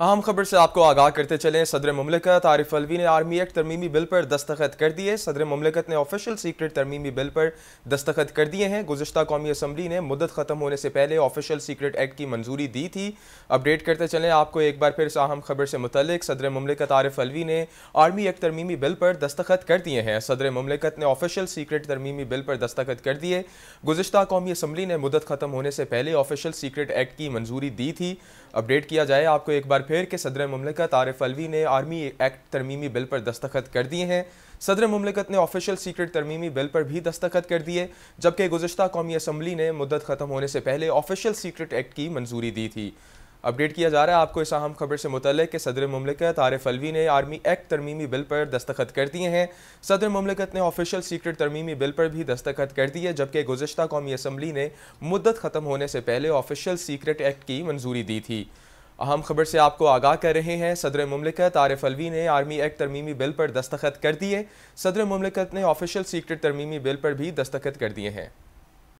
अहम खबर से आपको आगाह करते चले सदर ममलकत आरिफ अलवी ने आर्मी एक्ट तरमीमी बिल पर दस्तखत कर दिए सदर ममलकत ने ऑफिशियल सीक्रेट तरमीमी बिल पर दस्तखत कर दिए हैं गुजशत कौमी असम्बली ने मुदत ख़त्म होने से पहले ऑफिशियल सीक्रेट एक्ट की मंजूरी दी थी अपडेट करते चलें आपको एक बार फिर इस अहम खबर से मुतलिक सदर ममलकत आरिफ अलवी ने आर्मी एक्ट तरमीमी बिल पर दस्तखत कर दिए हैं सदर ममलकत ने ऑफिशियल सीक्रेट तरमीमी बिल पर दस्तखत कर दिए गुजशत कौमी असम्बली ने मुदत ख़त्म होने से पहले ऑफिशियल सीक्रेट एक्ट की मंजूरी दी थी अपडेट किया जाए आपको एक बार फिर के सदर ममलिकत आरिफ अलवी ने आर्मी एक्ट तरमीमी बिल पर दस्तखत कर दिए हैं सदर ममलिकत ने ऑफिशियल सीक्रेट तरमीमी बिल पर भी दस्तखत कर दिए जबकि गुजशत कौमी असम्बली ने मुद्दत ख़त्म होने से पहले ऑफिशियल सीक्रेट एक्ट की मंजूरी दी थी अपडेट किया जा रहा है आपको इस अहम खबर से मुतल कि सदर ममलिकत आरिफ अलवी ने आर्मी एक्ट तरमीमी बिल पर दस्तखत कर दिए हैं सदर ममलिकत ने ऑफिशियल सीक्रेट तरमीमी बिल पर भी दस्तखत कर दिए जबकि गुजशत कौमी असम्बली ने मुद्दत ख़त्म होने से पहले ऑफिशियल सीक्रेट एक्ट की मंजूरी दी थी अहम खबर से आपको आगाह कर रहे हैं सदर ममलिकत आरफ अलवी ने आर्मी एक्ट तरमीमी बिल पर दस्तखत कर दिए सदर ममलिकत ने ऑफिशियल सीक्रेट तरमीमी बिल पर भी दस्तखत कर दिए हैं